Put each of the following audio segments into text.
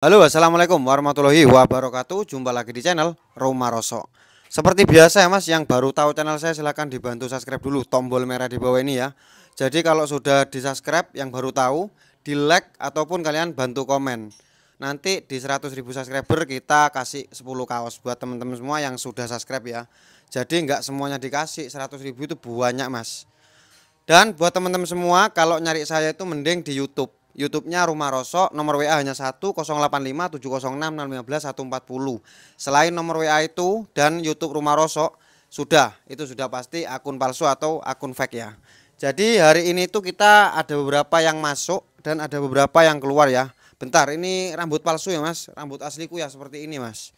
Halo assalamualaikum warahmatullahi wabarakatuh Jumpa lagi di channel Roma Rosok Seperti biasa ya mas yang baru tahu channel saya silahkan dibantu subscribe dulu Tombol merah di bawah ini ya Jadi kalau sudah di subscribe yang baru tahu Di like ataupun kalian bantu komen Nanti di 100.000 subscriber kita kasih 10 kaos Buat teman-teman semua yang sudah subscribe ya Jadi nggak semuanya dikasih 100.000 itu banyak mas Dan buat teman-teman semua kalau nyari saya itu mending di Youtube YouTube-nya Rumah Rosok, nomor WA hanya 1085706615140. Selain nomor WA itu dan YouTube Rumah Rosok, sudah itu sudah pasti akun palsu atau akun fake ya. Jadi hari ini itu kita ada beberapa yang masuk dan ada beberapa yang keluar ya. Bentar, ini rambut palsu ya, Mas. Rambut asliku ya seperti ini, Mas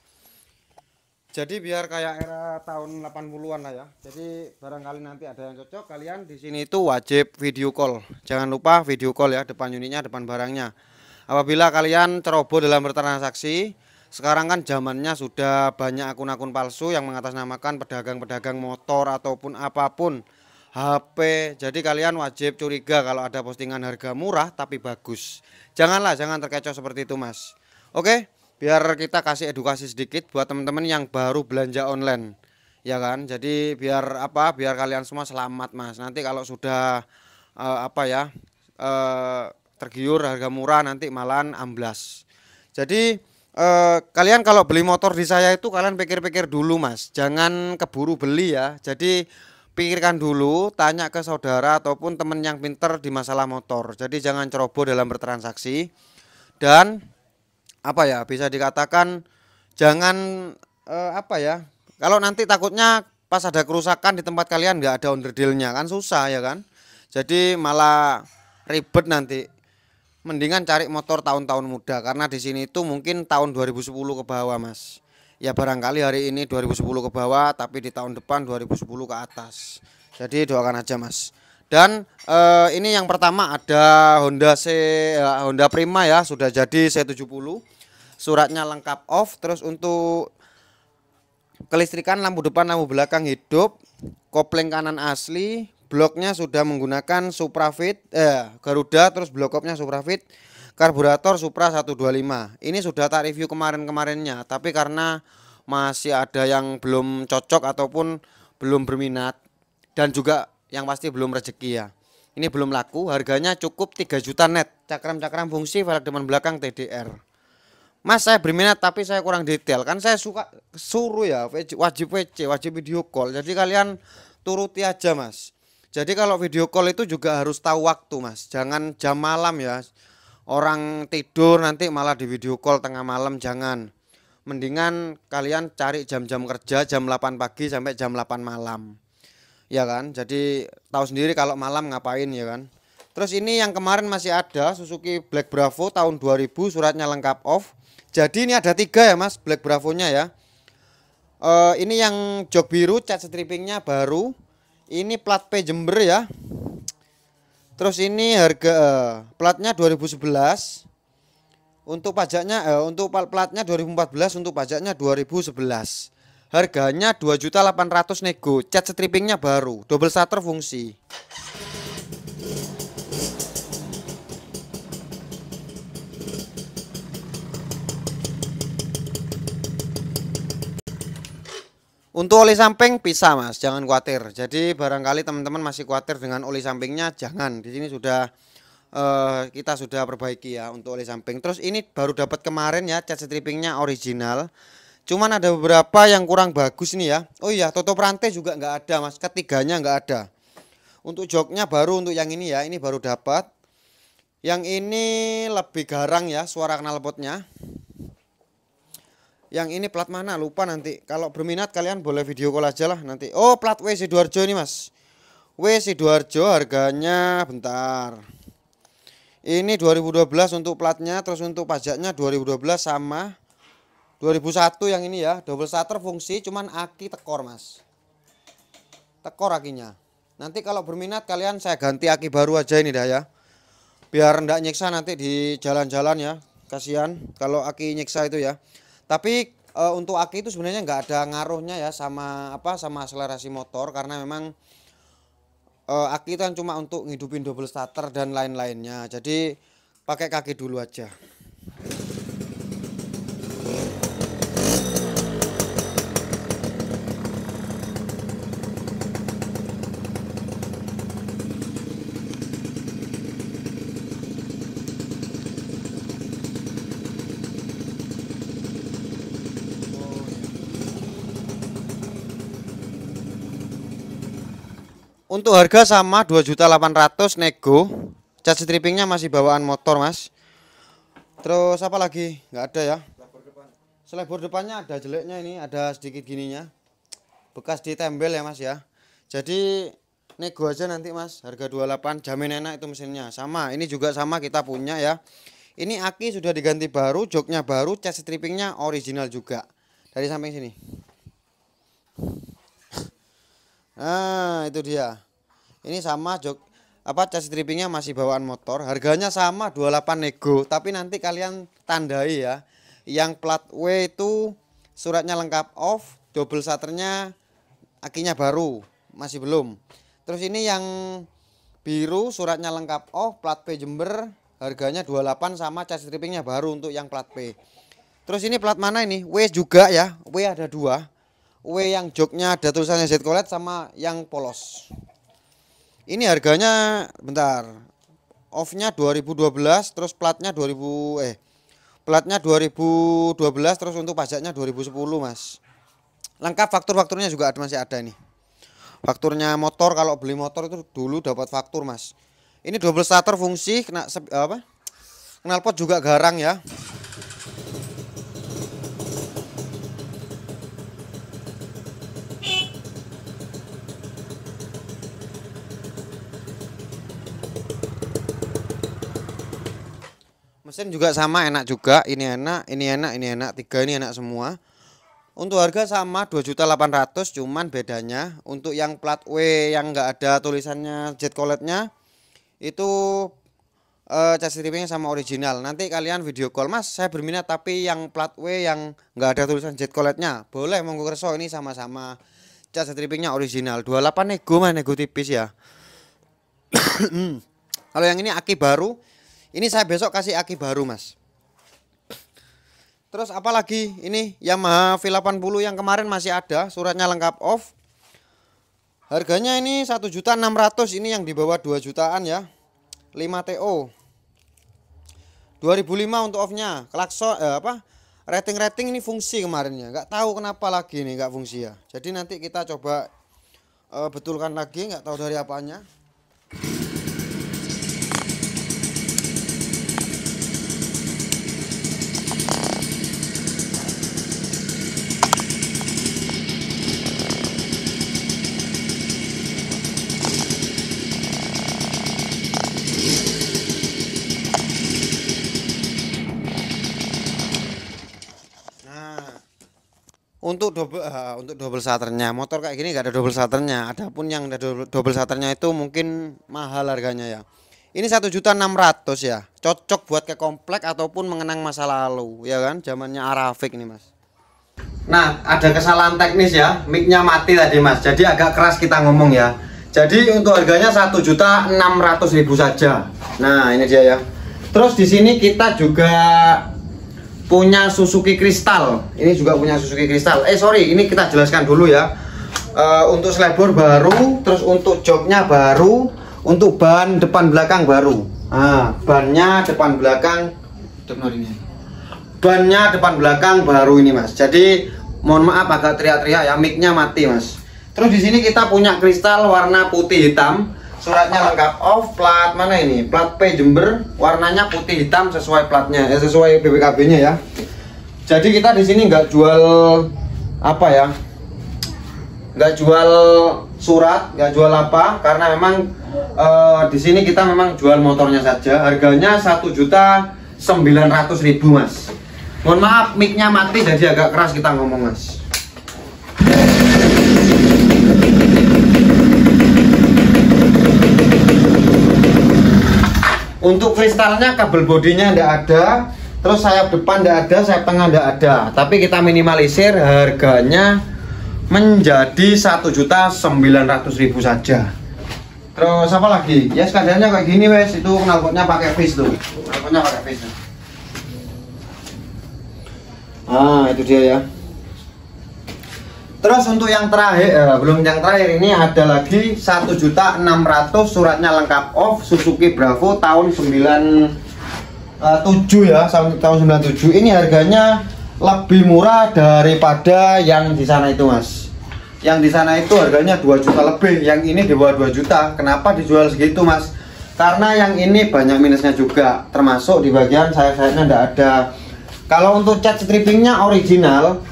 jadi biar kayak era tahun 80-an lah ya jadi barangkali nanti ada yang cocok kalian di sini itu wajib video call jangan lupa video call ya depan unitnya depan barangnya apabila kalian ceroboh dalam bertransaksi sekarang kan zamannya sudah banyak akun-akun palsu yang mengatasnamakan pedagang-pedagang motor ataupun apapun HP jadi kalian wajib curiga kalau ada postingan harga murah tapi bagus janganlah jangan terkecoh seperti itu mas oke okay? biar kita kasih edukasi sedikit buat teman-teman yang baru belanja online ya kan jadi biar apa biar kalian semua selamat mas nanti kalau sudah uh, apa ya uh, tergiur harga murah nanti malahan amblas jadi uh, kalian kalau beli motor di saya itu kalian pikir-pikir dulu mas jangan keburu beli ya jadi pikirkan dulu tanya ke saudara ataupun teman yang pinter di masalah motor jadi jangan ceroboh dalam bertransaksi dan apa ya bisa dikatakan jangan eh, apa ya kalau nanti takutnya pas ada kerusakan di tempat kalian nggak ada underdealnya kan susah ya kan jadi malah ribet nanti mendingan cari motor tahun-tahun muda karena di sini itu mungkin tahun 2010 ke bawah mas ya barangkali hari ini 2010 ke bawah tapi di tahun depan 2010 ke atas jadi doakan aja mas dan eh, ini yang pertama ada Honda C eh, Honda Prima ya, sudah jadi C70. Suratnya lengkap off terus untuk kelistrikan lampu depan lampu belakang hidup, kopling kanan asli, bloknya sudah menggunakan Suprafit eh Garuda terus blok kopnya Suprafit karburator Supra 125. Ini sudah tak review kemarin-kemarinnya, tapi karena masih ada yang belum cocok ataupun belum berminat dan juga yang pasti belum rezeki ya. Ini belum laku, harganya cukup 3 juta net. Cakram-cakram fungsi velg depan belakang TDR. Mas saya berminat tapi saya kurang detail. Kan saya suka suruh ya wajib WC, wajib video call. Jadi kalian turuti aja, Mas. Jadi kalau video call itu juga harus tahu waktu, Mas. Jangan jam malam ya. Orang tidur nanti malah di video call tengah malam jangan. Mendingan kalian cari jam-jam kerja jam 8 pagi sampai jam 8 malam ya kan jadi tahu sendiri kalau malam ngapain ya kan terus ini yang kemarin masih ada Suzuki Black Bravo tahun 2000 suratnya lengkap off jadi ini ada tiga ya mas Black Bravo nya ya e, ini yang jok biru cat strippingnya baru ini plat P Jember ya terus ini harga uh, platnya 2011 untuk pajaknya eh, untuk platnya 2014 untuk pajaknya 2011 Harganya 2.800 nego, cat strippingnya baru, double shutter fungsi. Untuk oli samping bisa mas, jangan khawatir. Jadi barangkali teman-teman masih khawatir dengan oli sampingnya, jangan. Di sini sudah uh, kita sudah perbaiki ya untuk oli samping. Terus ini baru dapat kemarin ya cat strippingnya original. Cuman ada beberapa yang kurang bagus nih ya. Oh iya, Toto Prante juga nggak ada mas. Ketiganya nggak ada. Untuk joknya baru untuk yang ini ya. Ini baru dapat. Yang ini lebih garang ya suara knalpotnya. Yang ini plat mana? Lupa nanti. Kalau berminat kalian boleh video call aja lah nanti. Oh plat W Sidoarjo ini mas. W Sidoarjo harganya bentar. Ini 2012 untuk platnya. Terus untuk pajaknya 2012 sama. 2001 yang ini ya double starter fungsi cuman aki tekor mas tekor akinya nanti kalau berminat kalian saya ganti aki baru aja ini dah ya biar ndak nyiksa nanti di jalan-jalan ya kasihan kalau aki nyiksa itu ya tapi e, untuk aki itu sebenarnya nggak ada ngaruhnya ya sama apa sama akselerasi motor karena memang e, aki itu kan cuma untuk ngidupin double starter dan lain-lainnya jadi pakai kaki dulu aja Untuk harga sama 2.800 nego. Cat strippingnya masih bawaan motor, Mas. Terus apa lagi? Enggak ada ya. Selebor depannya ada jeleknya ini, ada sedikit gininya. Bekas ditembel ya, Mas ya. Jadi nego aja nanti, Mas. Harga 28 jamin enak itu mesinnya. Sama, ini juga sama kita punya ya. Ini aki sudah diganti baru, joknya baru, cat strippingnya original juga. Dari samping sini. Nah, itu dia. Ini sama jok apa chassis strippingnya masih bawaan motor. Harganya sama 28 nego, tapi nanti kalian tandai ya. Yang plat W itu suratnya lengkap off, double shutternya akinya baru, masih belum. Terus ini yang biru suratnya lengkap off, plat P Jember, harganya 28 sama chassis strippingnya baru untuk yang plat P. Terus ini plat mana ini? W juga ya. W ada dua. W yang joknya ada tulisannya Z Colet sama yang polos. Ini harganya bentar. Off-nya 2012 terus platnya 2000 eh platnya 2012 terus untuk pajaknya 2010, Mas. Lengkap faktur-fakturnya juga ada masih ada ini. Fakturnya motor kalau beli motor itu dulu dapat faktur, Mas. Ini double starter fungsi kena apa? Knalpot juga garang ya. mesin juga sama enak juga ini enak ini enak ini enak tiga ini enak semua untuk harga sama 2.800 cuman bedanya untuk yang plat W yang enggak ada tulisannya jet colletnya itu eh chassis tipenya sama original. Nanti kalian video call, "Mas, saya berminat tapi yang plat W yang enggak ada tulisan jet colletnya." Boleh monggo kerso ini sama-sama chassis tipenya original. 28 nego mah nego tipis ya. Kalau yang ini aki baru ini saya besok kasih aki baru, Mas. Terus apalagi ini Yamaha V80 yang kemarin masih ada, suratnya lengkap off. Harganya ini 1.600 ini yang dibawa bawah 2 jutaan ya. 5 TO. 2005 untuk off-nya. Klakson eh, apa? Rating-rating ini fungsi kemarin ya. nggak tahu kenapa lagi nih nggak fungsi ya. Jadi nanti kita coba eh, betulkan lagi, nggak tahu dari apanya. untuk double uh, untuk double saternya motor kayak gini gak ada double saternya. adapun yang ada double, double itu mungkin mahal harganya ya ini satu juta enam ratus ya cocok buat ke komplek ataupun mengenang masa lalu ya kan zamannya Arafik nih mas nah ada kesalahan teknis ya micnya mati tadi mas jadi agak keras kita ngomong ya jadi untuk harganya satu juta enam ratus ribu saja nah ini dia ya terus di sini kita juga punya Suzuki Kristal ini juga punya Suzuki Kristal eh sorry ini kita jelaskan dulu ya uh, untuk selebor baru terus untuk joknya baru untuk ban depan belakang baru nah, bannya depan belakang bannya depan belakang baru ini mas jadi mohon maaf agak teriak-teriak ya micnya mati mas terus di sini kita punya kristal warna putih hitam suratnya lengkap off plat mana ini plat P Jember warnanya putih hitam sesuai platnya eh, sesuai BPKB nya ya jadi kita di sini nggak jual apa ya nggak jual surat nggak jual apa karena memang e, di sini kita memang jual motornya saja harganya satu juta sembilan ratus ribu mas mohon maaf micnya mati jadi agak keras kita ngomong mas Untuk kristalnya kabel bodinya tidak ada, terus sayap depan tidak ada, sayap tengah tidak ada. Tapi kita minimalisir harganya menjadi satu juta sembilan ratus ribu saja. Terus apa lagi? Ya sekadarnya kayak gini wes, itu knalpotnya pakai face tuh. Knalpotnya pakai face. Ah, itu dia ya. Terus untuk yang terakhir, eh, belum yang terakhir ini ada lagi 1.600 suratnya lengkap off Suzuki Bravo tahun 97 eh, ya, tahun 97. Ini harganya lebih murah daripada yang di sana itu, Mas. Yang di sana itu harganya 2 juta lebih, yang ini di bawah 2 juta. Kenapa dijual segitu, Mas? Karena yang ini banyak minusnya juga, termasuk di bagian sayap-sayapnya tidak ada. Kalau untuk cat strippingnya original,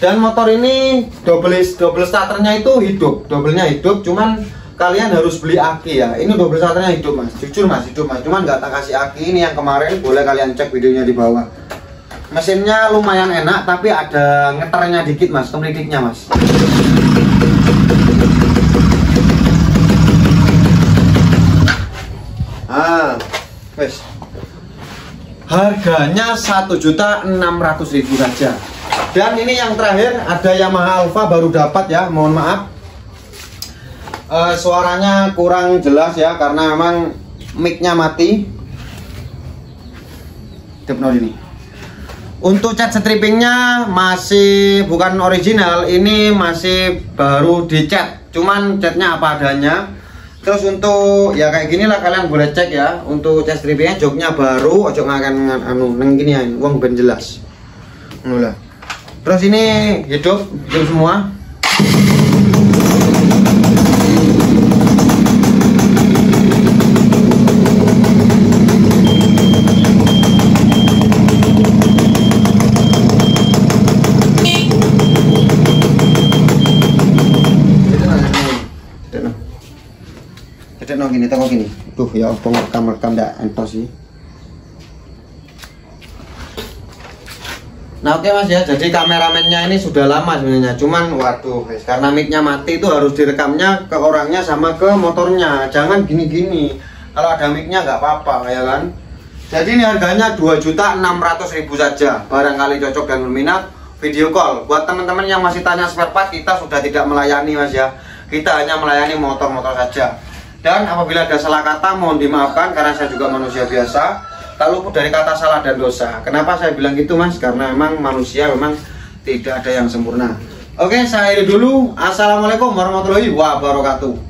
dan motor ini double double starternya itu hidup doublenya hidup cuman kalian harus beli aki ya ini double starternya hidup mas jujur mas hidup mas cuman nggak tak kasih aki ini yang kemarin boleh kalian cek videonya di bawah mesinnya lumayan enak tapi ada ngeternya dikit mas kemlidiknya mas ah wes harganya satu juta enam ratus ribu saja dan ini yang terakhir ada Yamaha Alpha baru dapat ya mohon maaf e, suaranya kurang jelas ya karena emang micnya mati Depnol ini untuk cat strippingnya masih bukan original ini masih baru dicat cuman catnya apa adanya terus untuk ya kayak gini lah kalian boleh cek ya untuk cat strippingnya joknya baru ojo ngakan anu neng gini ya uang ben jelas Hmm terus ini hidup hidup semua Cek nong gini, tengok gini. Duh ya, apa rekam-rekam ndak entos sih. Nah oke okay mas ya, jadi kameramennya ini sudah lama sebenarnya. Cuman waduh, karena micnya mati itu harus direkamnya ke orangnya sama ke motornya. Jangan gini-gini. Kalau ada micnya nggak apa-apa ya kan. Jadi ini harganya 2.600.000 saja. Barangkali cocok dan berminat video call. Buat teman-teman yang masih tanya spare part, kita sudah tidak melayani mas ya. Kita hanya melayani motor-motor saja. Dan apabila ada salah kata mohon dimaafkan karena saya juga manusia biasa tak luput dari kata salah dan dosa. Kenapa saya bilang gitu mas? Karena memang manusia memang tidak ada yang sempurna. Oke, saya ini dulu. Assalamualaikum warahmatullahi wabarakatuh.